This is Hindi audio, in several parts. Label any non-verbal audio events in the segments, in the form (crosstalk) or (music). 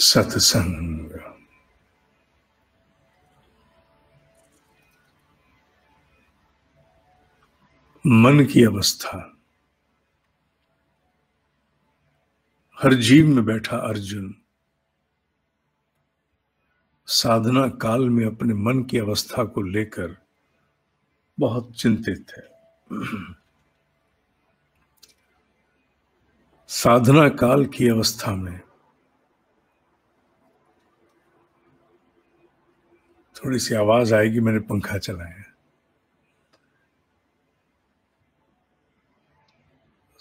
सत्संग मन की अवस्था हर जीव में बैठा अर्जुन साधना काल में अपने मन की अवस्था को लेकर बहुत चिंतित है साधना काल की अवस्था में थोड़ी सी आवाज आएगी मैंने पंखा चलाया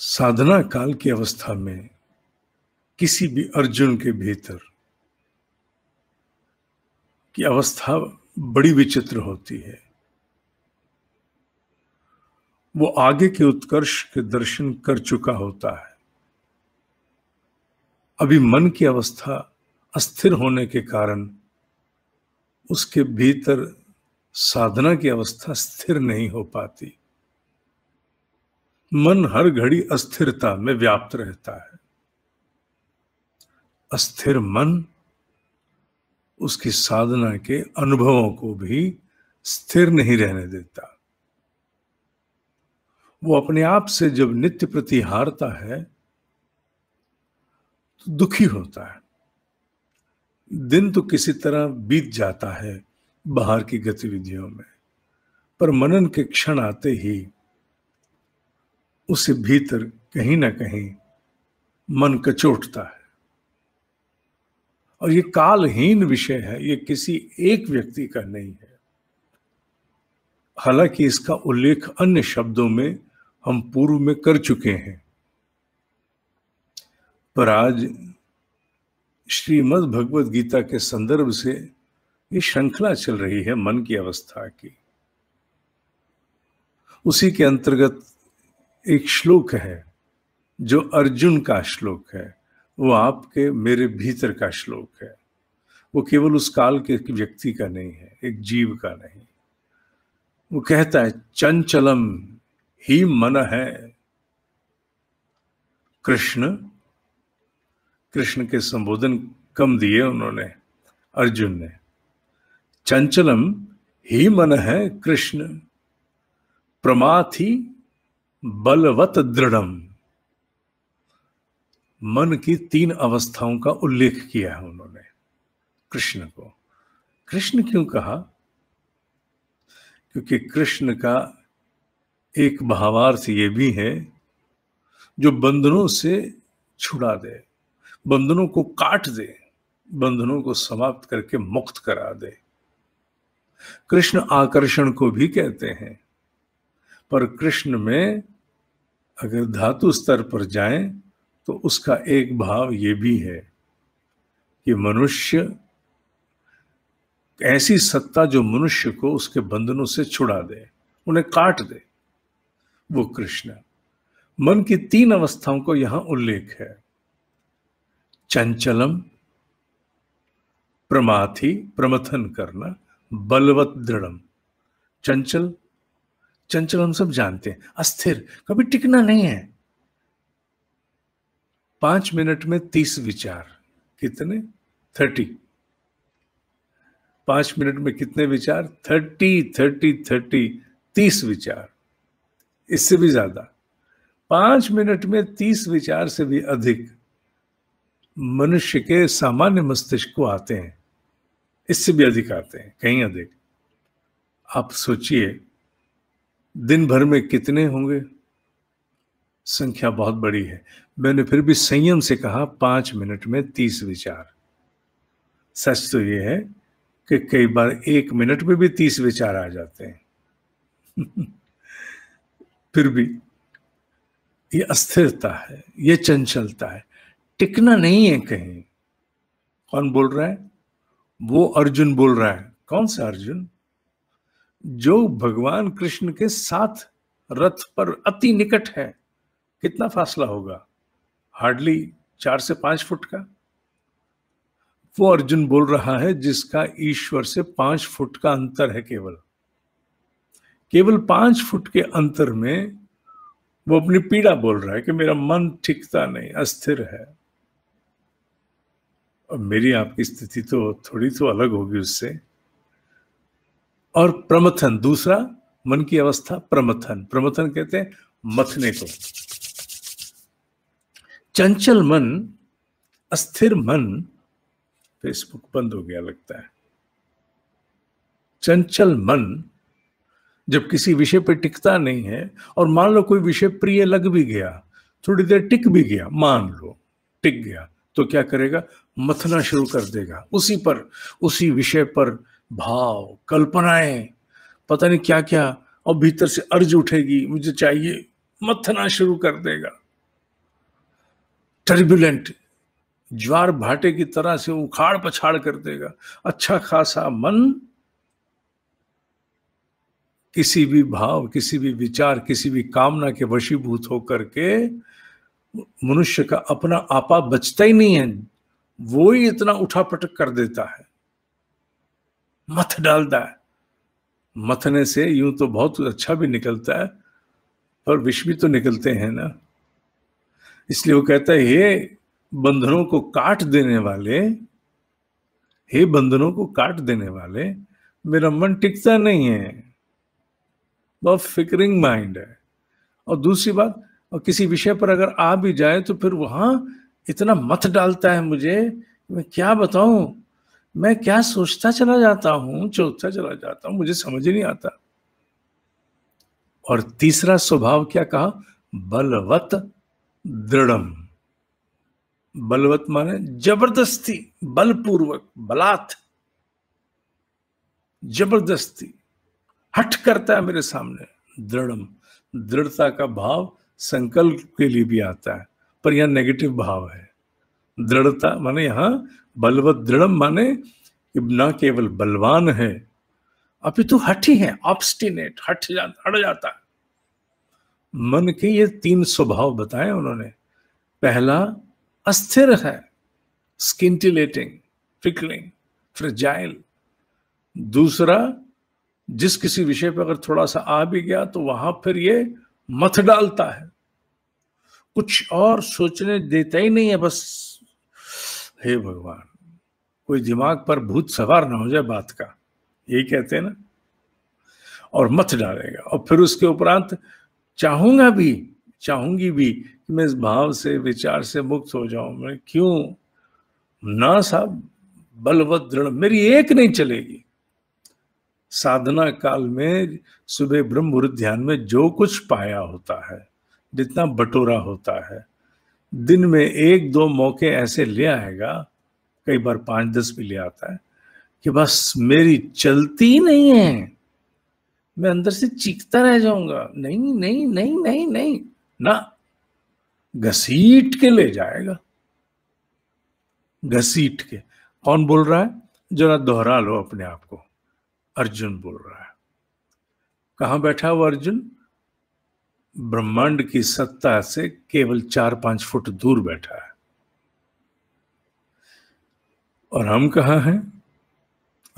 साधना काल की अवस्था में किसी भी अर्जुन के भीतर की अवस्था बड़ी विचित्र होती है वो आगे के उत्कर्ष के दर्शन कर चुका होता है अभी मन की अवस्था अस्थिर होने के कारण उसके भीतर साधना की अवस्था स्थिर नहीं हो पाती मन हर घड़ी अस्थिरता में व्याप्त रहता है अस्थिर मन उसकी साधना के अनुभवों को भी स्थिर नहीं रहने देता वो अपने आप से जब नित्य प्रतिहारता है तो दुखी होता है दिन तो किसी तरह बीत जाता है बाहर की गतिविधियों में पर मनन के क्षण आते ही उसे भीतर कहीं ना कहीं मन कचोटता है और ये कालहीन विषय है ये किसी एक व्यक्ति का नहीं है हालांकि इसका उल्लेख अन्य शब्दों में हम पूर्व में कर चुके हैं पर आज श्रीमद् भगवद गीता के संदर्भ से ये श्रृंखला चल रही है मन की अवस्था की उसी के अंतर्गत एक श्लोक है जो अर्जुन का श्लोक है वो आपके मेरे भीतर का श्लोक है वो केवल उस काल के व्यक्ति का नहीं है एक जीव का नहीं वो कहता है चंचलम ही मन है कृष्ण कृष्ण के संबोधन कम दिए उन्होंने अर्जुन ने चंचलम ही मन है कृष्ण प्रमाथी बलवत दृढ़म मन की तीन अवस्थाओं का उल्लेख किया है उन्होंने कृष्ण को कृष्ण क्यों कहा क्योंकि कृष्ण का एक भावार्थ ये भी है जो बंधनों से छुड़ा दे बंधनों को काट दे बंधनों को समाप्त करके मुक्त करा दे कृष्ण आकर्षण को भी कहते हैं पर कृष्ण में अगर धातु स्तर पर जाएं तो उसका एक भाव ये भी है कि मनुष्य ऐसी सत्ता जो मनुष्य को उसके बंधनों से छुड़ा दे उन्हें काट दे वो कृष्ण मन की तीन अवस्थाओं को यहां उल्लेख है चंचलम प्रमाथी प्रमथन करना बलवत दृढ़म चंचल चंचल हम सब जानते हैं अस्थिर कभी टिकना नहीं है पांच मिनट में तीस विचार कितने थर्टी पांच मिनट में कितने विचार थर्टी थर्टी थर्टी तीस विचार इससे भी ज्यादा पांच मिनट में तीस विचार से भी अधिक मनुष्य के सामान्य मस्तिष्क को आते हैं इससे भी अधिक आते हैं कहीं अधिक आप सोचिए दिन भर में कितने होंगे संख्या बहुत बड़ी है मैंने फिर भी संयम से कहा पांच मिनट में तीस विचार सच तो यह है कि कई बार एक मिनट में भी तीस विचार आ जाते हैं (laughs) फिर भी ये अस्थिरता है ये चंचलता है टिकना नहीं है कहीं कौन बोल रहा है वो अर्जुन बोल रहा है कौन सा अर्जुन जो भगवान कृष्ण के साथ रथ पर अति निकट है कितना फासला होगा हार्डली चार से पांच फुट का वो अर्जुन बोल रहा है जिसका ईश्वर से पांच फुट का अंतर है केवल केवल पांच फुट के अंतर में वो अपनी पीड़ा बोल रहा है कि मेरा मन ठिकता नहीं अस्थिर है और मेरी आपकी स्थिति तो थोड़ी तो अलग होगी उससे और प्रमथन दूसरा मन की अवस्था प्रमथन प्रमथन कहते हैं मथने को चंचल मन अस्थिर मन फेसबुक बंद हो गया लगता है चंचल मन जब किसी विषय पर टिकता नहीं है और मान लो कोई विषय प्रिय लग भी गया थोड़ी देर टिक भी गया मान लो टिक गया तो क्या करेगा मथना शुरू कर देगा उसी पर उसी विषय पर भाव कल्पनाएं पता नहीं क्या क्या और भीतर से अर्ज उठेगी मुझे चाहिए मथना शुरू कर देगा टर्बुलेंट ज्वार भाटे की तरह से उखाड़ पछाड़ कर देगा अच्छा खासा मन किसी भी भाव किसी भी विचार किसी भी कामना के वशीभूत होकर के मनुष्य का अपना आपा बचता ही नहीं है वो ही इतना उठा पटक कर देता है मथ डालता है मथने से यूं तो बहुत अच्छा भी निकलता है पर विष भी तो निकलते हैं ना इसलिए वो कहता है हे बंधनों को काट देने वाले हे बंधनों को काट देने वाले मेरा मन टिकता नहीं है बहुत फिकरिंग माइंड है और दूसरी बात और किसी विषय पर अगर आ भी जाए तो फिर वहां इतना मत डालता है मुझे मैं क्या बताऊं मैं क्या सोचता चला जाता हूं सोचता चला जाता हूं मुझे समझ नहीं आता और तीसरा स्वभाव क्या कहा बलवत दृढ़म बलवत माने जबरदस्ती बलपूर्वक बलात् जबरदस्ती हट करता है मेरे सामने दृढ़म दृढ़ता का भाव संकल्प के लिए भी आता है पर यह नेगेटिव भाव है दृढ़ता माने यहाँ बलवत दृढ़ माने न केवल बलवान है अभी तो हठी है ऑब्स्टिनेट हट जा हट जाता है मन के ये तीन स्वभाव बताए उन्होंने पहला अस्थिर है स्किंटिलेटिंग फिकलिंग फ्रिजाइल दूसरा जिस किसी विषय पर अगर थोड़ा सा आ भी गया तो वहां फिर ये मत डालता है कुछ और सोचने देता ही नहीं है बस हे भगवान कोई दिमाग पर भूत सवार ना हो जाए बात का यही कहते हैं ना और मत डालेगा और फिर उसके उपरांत चाहूंगा भी चाहूंगी भी कि मैं इस भाव से विचार से मुक्त हो जाऊं मैं क्यों ना साहब बलवत दृढ़ मेरी एक नहीं चलेगी साधना काल में सुबह ब्रह्म ध्यान में जो कुछ पाया होता है जितना बटोरा होता है दिन में एक दो मौके ऐसे ले आएगा कई बार पांच दस भी ले आता है कि बस मेरी चलती नहीं है मैं अंदर से चीखता रह जाऊंगा नहीं नहीं नहीं नहीं नहीं ना घसीट के ले जाएगा घसीट के कौन बोल रहा है जरा दोहरा लो अपने आप को अर्जुन बोल रहा है कहां बैठा हुआ अर्जुन ब्रह्मांड की सत्ता से केवल चार पांच फुट दूर बैठा है और हम कहा हैं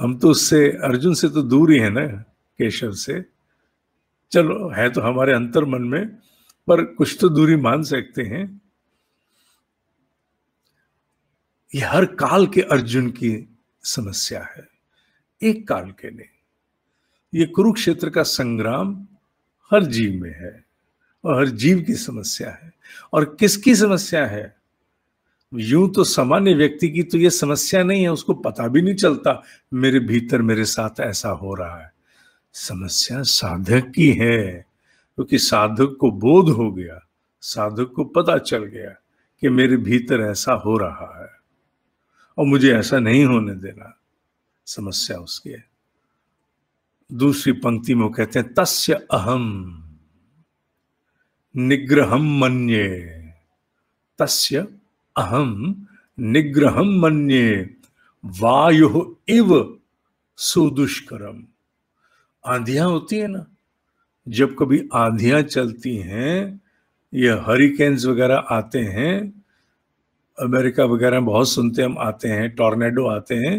हम तो उससे अर्जुन से तो दूर ही है ना केशव से चलो है तो हमारे अंतर मन में पर कुछ तो दूरी मान सकते हैं यह हर काल के अर्जुन की समस्या है एक काल के लिए ये कुरुक्षेत्र का संग्राम हर जीव में है और हर जीव की समस्या है और किसकी समस्या है यूं तो सामान्य व्यक्ति की तो ये समस्या नहीं है उसको पता भी नहीं चलता मेरे भीतर मेरे साथ ऐसा हो रहा है समस्या साधक की है क्योंकि तो साधक को बोध हो गया साधक को पता चल गया कि मेरे भीतर ऐसा हो रहा है और मुझे ऐसा नहीं होने देना समस्या उसकी है दूसरी पंक्ति में वो कहते हैं तस्य अहम निग्रहम मन्ये तस्य अहम निग्रहम मन्ये वायु इव सुदुष्करम आंधियां होती है ना जब कभी आंधियां चलती हैं या हरिकेन्स वगैरह आते हैं अमेरिका वगैरह में बहुत सुनते हम आते हैं टॉर्नेडो आते हैं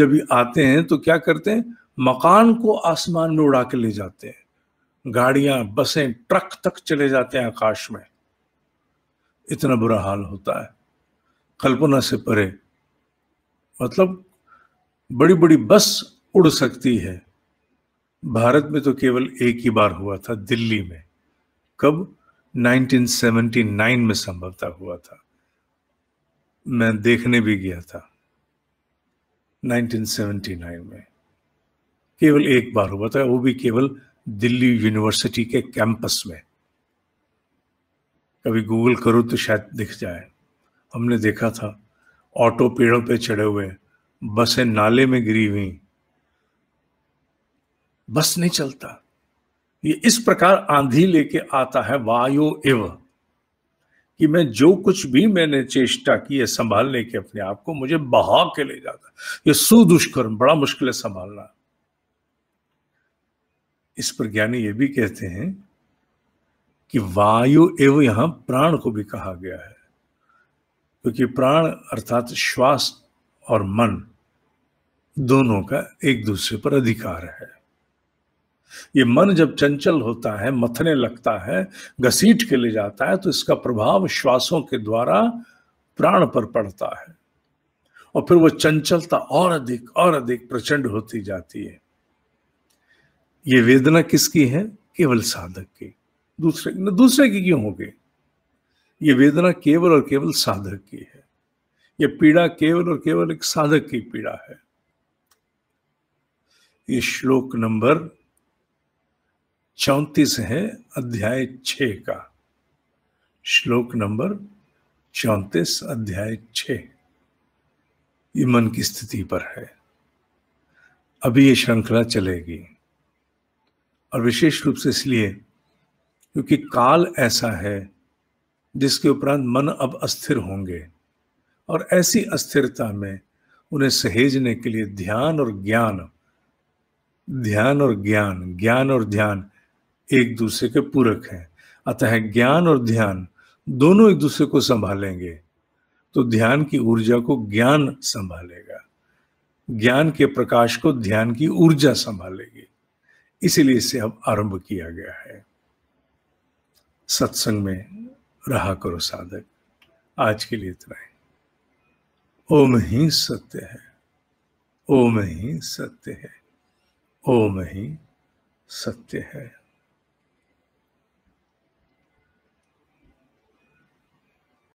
जब ये आते हैं तो क्या करते हैं मकान को आसमान में उड़ा के ले जाते हैं गाड़ियां बसें ट्रक तक चले जाते हैं आकाश में इतना बुरा हाल होता है कल्पना से परे मतलब बड़ी बड़ी बस उड़ सकती है भारत में तो केवल एक ही बार हुआ था दिल्ली में कब 1979 में संभवतः हुआ था मैं देखने भी गया था 1979 में केवल एक बार हुआ था वो भी केवल दिल्ली यूनिवर्सिटी के कैंपस में कभी गूगल करो तो शायद दिख जाए हमने देखा था ऑटो पेड़ों पे चढ़े हुए बसें नाले में गिरी हुई बस नहीं चलता ये इस प्रकार आंधी लेके आता है वायु एवं कि मैं जो कुछ भी मैंने चेष्टा की है संभालने की अपने आप को मुझे बहा के ले जाता ये सुदुष्कर्म बड़ा मुश्किल है संभालना इस पर ज्ञानी ये भी कहते हैं कि वायु एवं यहां प्राण को भी कहा गया है क्योंकि प्राण अर्थात श्वास और मन दोनों का एक दूसरे पर अधिकार है ये मन जब चंचल होता है मथने लगता है घसीट के ले जाता है तो इसका प्रभाव श्वासों के द्वारा प्राण पर पड़ता है और फिर वो चंचलता और अधिक और अधिक प्रचंड होती जाती है ये वेदना किसकी है केवल साधक की दूसरे न दूसरे की क्यों होगी ये वेदना केवल और केवल साधक की है ये पीड़ा केवल और केवल एक साधक की पीड़ा है ये श्लोक नंबर चौंतीस है अध्याय छ का श्लोक नंबर चौंतीस अध्याय छ ये मन की स्थिति पर है अभी ये श्रृंखला चलेगी और विशेष रूप से इसलिए क्योंकि काल ऐसा है जिसके उपरांत मन अब अस्थिर होंगे और ऐसी अस्थिरता में उन्हें सहेजने के लिए ध्यान और ज्ञान ध्यान और ज्ञान ज्ञान और ध्यान एक दूसरे के पूरक हैं अतः है ज्ञान और ध्यान दोनों एक दूसरे को संभालेंगे तो ध्यान की ऊर्जा को ज्ञान संभालेगा ज्ञान के प्रकाश को ध्यान की ऊर्जा संभालेगी इसीलिए इसे अब आरंभ किया गया है सत्संग में रहा करो साधक आज के लिए इतना ही ओम ही सत्य है ओम ही सत्य है ओम ही सत्य है